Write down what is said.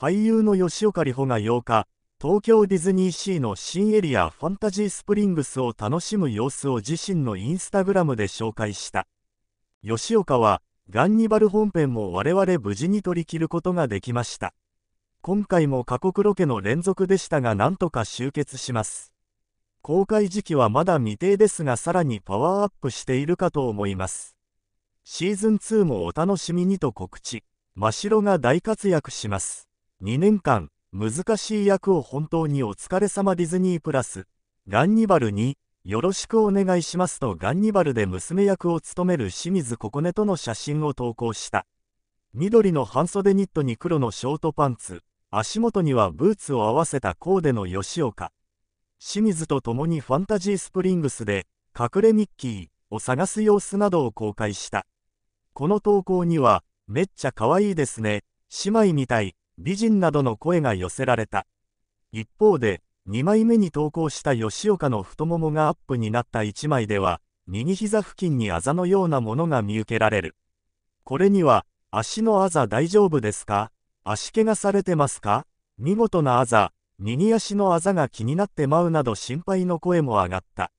俳優の吉岡里帆が8日、東京ディズニーシーの新エリアファンタジースプリングスを楽しむ様子を自身のインスタグラムで紹介した。吉岡は、ガンニバル本編も我々無事に取り切ることができました。今回も過酷ロケの連続でしたがなんとか集結します。公開時期はまだ未定ですがさらにパワーアップしているかと思います。シーズン2もお楽しみにと告知。真白が大活躍します。2年間、難しい役を本当にお疲れ様ディズニープラス、ガンニバルに、よろしくお願いしますとガンニバルで娘役を務める清水ココネとの写真を投稿した。緑の半袖ニットに黒のショートパンツ、足元にはブーツを合わせたコーデの吉岡。清水と共にファンタジースプリングスで、隠れミッキーを探す様子などを公開した。この投稿には、めっちゃ可愛いですね、姉妹みたい、美人などの声が寄せられた。一方で、2枚目に投稿した吉岡の太ももがアップになった1枚では、右膝付近にあざのようなものが見受けられる。これには、足のあざ大丈夫ですか足けがされてますか見事なあざ、右足のあざが気になってまうなど心配の声も上がった。